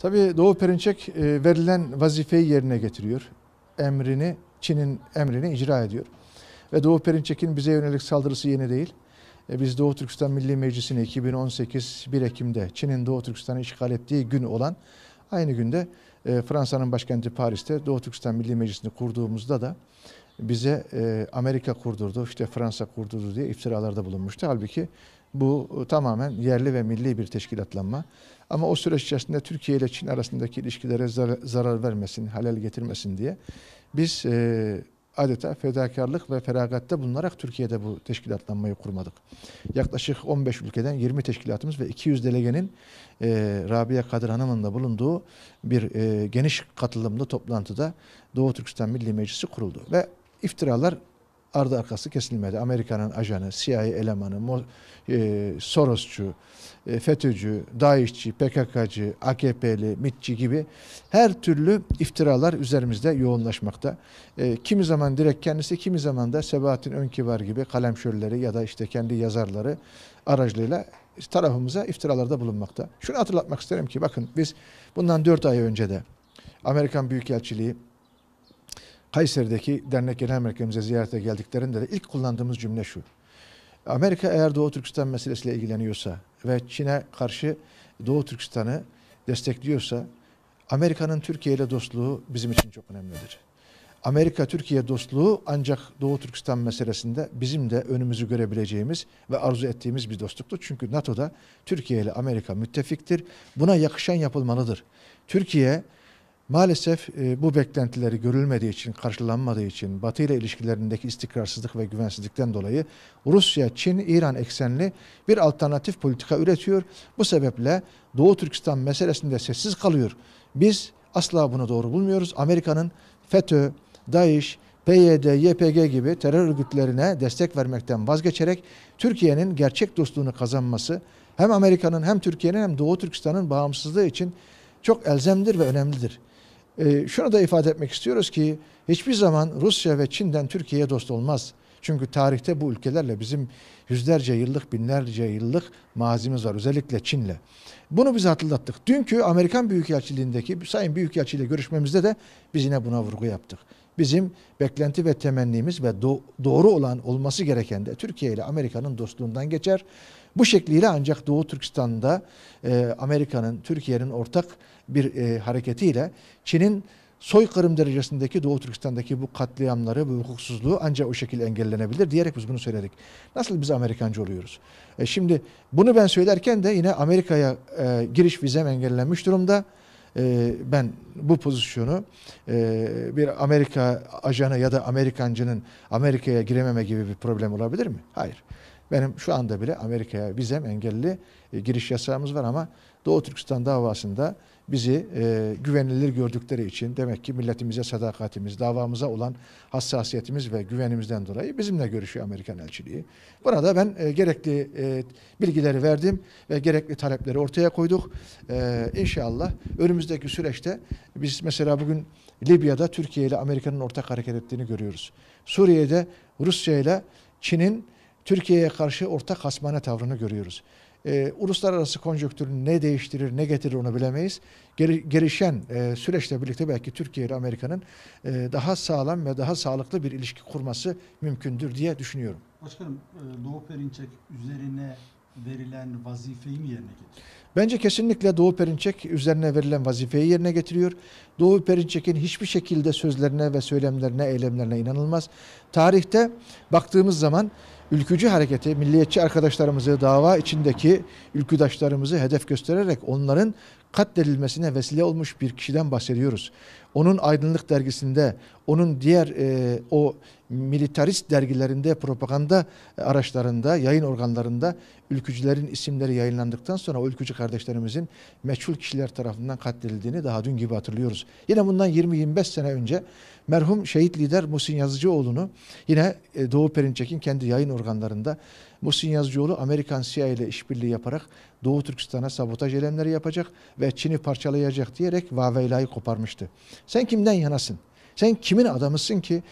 Tabii Doğu Perinçek e, verilen vazifeyi yerine getiriyor. Emrini, Çin'in emrini icra ediyor. Ve Doğu Perinçek'in bize yönelik saldırısı yeni değil. E, biz Doğu Türkistan Milli Meclisi'ni 2018 1 Ekim'de Çin'in Doğu Türkistan'ı işgal ettiği gün olan aynı günde e, Fransa'nın başkenti Paris'te Doğu Türkistan Milli Meclisi'ni kurduğumuzda da bize Amerika kurdurdu, işte Fransa kurdurdu diye iftiralarda bulunmuştu. Halbuki bu e, tamamen yerli ve milli bir teşkilatlanma. Ama o süreç içerisinde Türkiye ile Çin arasındaki ilişkilere zar zarar vermesin, halel getirmesin diye biz e, adeta fedakarlık ve feragatte bulunarak Türkiye'de bu teşkilatlanmayı kurmadık. Yaklaşık 15 ülkeden 20 teşkilatımız ve 200 delegenin e, Rabia Kadir Hanım'ın da bulunduğu bir e, geniş katılımlı toplantıda Doğu Türkistan Milli Meclisi kuruldu. Ve iftiralar ardı arkası kesilmedi. Amerika'nın ajanı, CIA elemanı, e, Sorosçu, e, FETÖ'cü, DAEŞ'çi, PKK'cı, AKP'li, MİT'çi gibi her türlü iftiralar üzerimizde yoğunlaşmakta. E, kimi zaman direkt kendisi, kimi zaman da Sebahattin Önkivar gibi kalemşörleri ya da işte kendi yazarları aracılığıyla tarafımıza iftiralarda bulunmakta. Şunu hatırlatmak isterim ki bakın biz bundan 4 ay önce de Amerikan Büyükelçiliği Kayseri'deki dernek genel merkezimize ziyarete geldiklerinde de ilk kullandığımız cümle şu. Amerika eğer Doğu Türkistan meselesiyle ilgileniyorsa ve Çin'e karşı Doğu Türkistan'ı destekliyorsa Amerika'nın Türkiye ile dostluğu bizim için çok önemlidir. Amerika-Türkiye dostluğu ancak Doğu Türkistan meselesinde bizim de önümüzü görebileceğimiz ve arzu ettiğimiz bir dostluktur. Çünkü NATO'da Türkiye ile Amerika müttefiktir. Buna yakışan yapılmalıdır. Türkiye Maalesef e, bu beklentileri görülmediği için, karşılanmadığı için, Batı ile ilişkilerindeki istikrarsızlık ve güvensizlikten dolayı Rusya, Çin, İran eksenli bir alternatif politika üretiyor. Bu sebeple Doğu Türkistan meselesinde sessiz kalıyor. Biz asla bunu doğru bulmuyoruz. Amerika'nın FETÖ, DAEŞ, PYD, YPG gibi terör örgütlerine destek vermekten vazgeçerek Türkiye'nin gerçek dostluğunu kazanması hem Amerika'nın hem Türkiye'nin hem Doğu Türkistan'ın bağımsızlığı için çok elzemdir ve önemlidir. E, şunu da ifade etmek istiyoruz ki hiçbir zaman Rusya ve Çin'den Türkiye'ye dost olmaz. Çünkü tarihte bu ülkelerle bizim yüzlerce yıllık, binlerce yıllık mazimiz var. Özellikle Çin'le. Bunu biz hatırlattık. Dünkü Amerikan Büyükelçiliğindeki Sayın Büyükelçi ile görüşmemizde de biz yine buna vurgu yaptık. Bizim beklenti ve temennimiz ve do doğru olan olması gereken de Türkiye ile Amerika'nın dostluğundan geçer. Bu şekliyle ancak Doğu Türkistan'da e, Amerika'nın, Türkiye'nin ortak bir e, hareketiyle Çin'in soykırım derecesindeki Doğu Türkistan'daki bu katliamları, bu hukuksuzluğu ancak o şekilde engellenebilir diyerek biz bunu söyledik. Nasıl biz Amerikancı oluyoruz? E şimdi bunu ben söylerken de yine Amerika'ya e, giriş vizem engellenmiş durumda. E, ben bu pozisyonu e, bir Amerika ajanı ya da Amerikancının Amerika'ya girememe gibi bir problem olabilir mi? Hayır. Benim şu anda bile Amerika'ya vizem engelli e, giriş yasağımız var ama Doğu Türkistan davasında bizi e, güvenilir gördükleri için demek ki milletimize sadakatimiz, davamıza olan hassasiyetimiz ve güvenimizden dolayı bizimle görüşüyor Amerikan elçiliği. Burada ben e, gerekli e, bilgileri verdim ve gerekli talepleri ortaya koyduk. E, inşallah önümüzdeki süreçte biz mesela bugün Libya'da Türkiye ile Amerika'nın ortak hareket ettiğini görüyoruz. Suriye'de Rusya ile Çin'in Türkiye'ye karşı ortak hasmane tavrını görüyoruz. E, uluslararası konjonktürü ne değiştirir, ne getirir onu bilemeyiz. Geri, gelişen e, süreçle birlikte belki Türkiye ile Amerika'nın e, daha sağlam ve daha sağlıklı bir ilişki kurması mümkündür diye düşünüyorum. Başkanım, e, Doğu Perinçek üzerine verilen vazifeyi mi yerine getiriyor? Bence kesinlikle Doğu Perinçek üzerine verilen vazifeyi yerine getiriyor. Doğu Perinçek'in hiçbir şekilde sözlerine ve söylemlerine, eylemlerine inanılmaz. Tarihte baktığımız zaman ülkücü hareketi, milliyetçi arkadaşlarımızı, dava içindeki ülküdaşlarımızı hedef göstererek onların katledilmesine vesile olmuş bir kişiden bahsediyoruz. Onun Aydınlık dergisinde, onun diğer e, o militarist dergilerinde, propaganda e, araçlarında, yayın organlarında ülkücülerin isimleri yayınlandıktan sonra o ülkücü kardeşlerimizin meçhul kişiler tarafından katledildiğini daha dün gibi hatırlıyoruz. Yine bundan 20-25 sene önce merhum şehit lider Musin Yazıcıoğlu'nu yine e, Doğu Perinçek'in kendi yayın organlarında Muhsin Yazıcıoğlu Amerikan CIA ile işbirliği yaparak Doğu Türkistan'a sabotaj eylemleri yapacak ve Çin'i parçalayacak diyerek Vaveylayı koparmıştı. Sen kimden yanasın? Sen kimin adamısın ki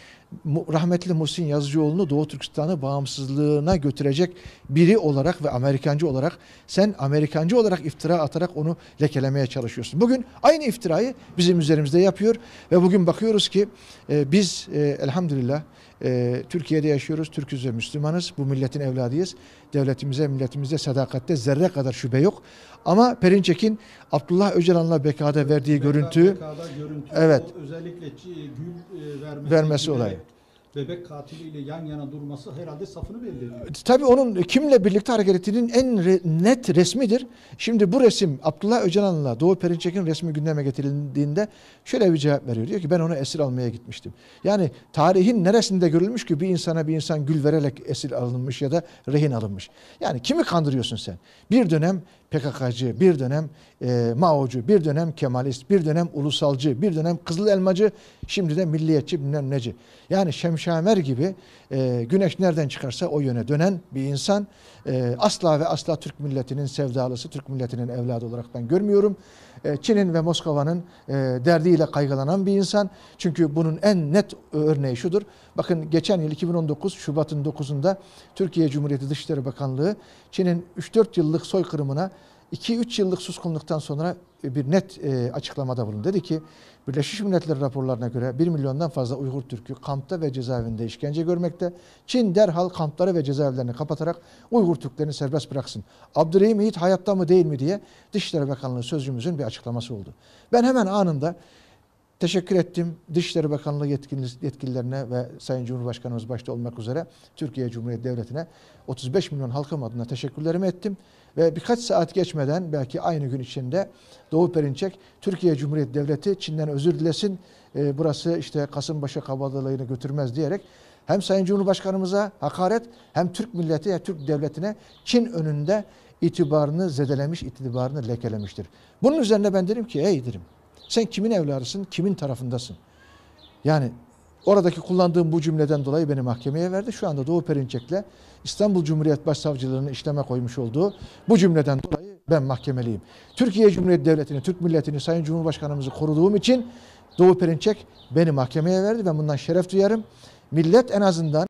rahmetli Muhsin Yazıcıoğlu'nu Doğu Türkistan'ı bağımsızlığına götürecek biri olarak ve Amerikancı olarak sen Amerikancı olarak iftira atarak onu lekelemeye çalışıyorsun. Bugün aynı iftirayı bizim üzerimizde yapıyor ve bugün bakıyoruz ki e, biz e, elhamdülillah e, Türkiye'de yaşıyoruz, Türküz ve Müslümanız, bu milletin evladıyız. Devletimize, milletimize sadakatte zerre kadar şüphe yok. Ama Perinçek'in Abdullah Öcalan'la bekada verdiği bekada, görüntü, bekada görüntü, evet, özellikle gül e, vermesi, vermesi olayı bebek katiliyle yan yana durması herhalde safını belli ediyor. E, tabii onun kimle birlikte hareket ettiğinin en re, net resmidir. Şimdi bu resim Abdullah Öcalan'la Doğu Perinçek'in resmi gündeme getirildiğinde şöyle bir cevap veriyor. Diyor ki ben onu esir almaya gitmiştim. Yani tarihin neresinde görülmüş ki bir insana bir insan gül vererek esir alınmış ya da rehin alınmış. Yani kimi kandırıyorsun sen? Bir dönem PKK'cı, bir dönem e, Mao'cu, bir dönem Kemalist, bir dönem ulusalcı, bir dönem Kızıl Elmacı, şimdi de milliyetçi bilmem neci. Yani Şemşamer gibi e, güneş nereden çıkarsa o yöne dönen bir insan e, asla ve asla Türk milletinin sevdalısı, Türk milletinin evladı olarak ben görmüyorum. E, Çin'in ve Moskova'nın e, derdiyle kaygılanan bir insan. Çünkü bunun en net örneği şudur. Bakın geçen yıl 2019 Şubat'ın 9'unda Türkiye Cumhuriyeti Dışişleri Bakanlığı Çin'in 3-4 yıllık soykırımına 2-3 yıllık suskunluktan sonra e, bir net e, açıklamada bulundu. Dedi ki Birleşmiş Milletler raporlarına göre 1 milyondan fazla Uygur Türk'ü kampta ve cezaevinde işkence görmekte. Çin derhal kampları ve cezaevlerini kapatarak Uygur Türklerini serbest bıraksın. Abdurrahim Yiğit hayatta mı değil mi diye Dışişleri Bakanlığı sözcümüzün bir açıklaması oldu. Ben hemen anında Teşekkür ettim Dışişleri Bakanlığı yetkililerine ve Sayın Cumhurbaşkanımız başta olmak üzere Türkiye Cumhuriyeti Devleti'ne 35 milyon halkım adına teşekkürlerimi ettim. Ve birkaç saat geçmeden belki aynı gün içinde Doğu Perinçek Türkiye Cumhuriyeti Devleti Çin'den özür dilesin e, burası işte Kasımbaşı kabadalığını götürmez diyerek hem Sayın Cumhurbaşkanımıza hakaret hem Türk milleti ya Türk devletine Çin önünde itibarını zedelemiş, itibarını lekelemiştir. Bunun üzerine ben derim ki ey dedim sen kimin evladısın, kimin tarafındasın? Yani oradaki kullandığım bu cümleden dolayı beni mahkemeye verdi. Şu anda Doğu Perinçek'le İstanbul Cumhuriyet Başsavcılığı'nın işleme koymuş olduğu bu cümleden dolayı ben mahkemeliyim. Türkiye Cumhuriyeti Devleti'ni, Türk milletini, Sayın Cumhurbaşkanımızı koruduğum için Doğu Perinçek beni mahkemeye verdi. Ben bundan şeref duyarım. Millet en azından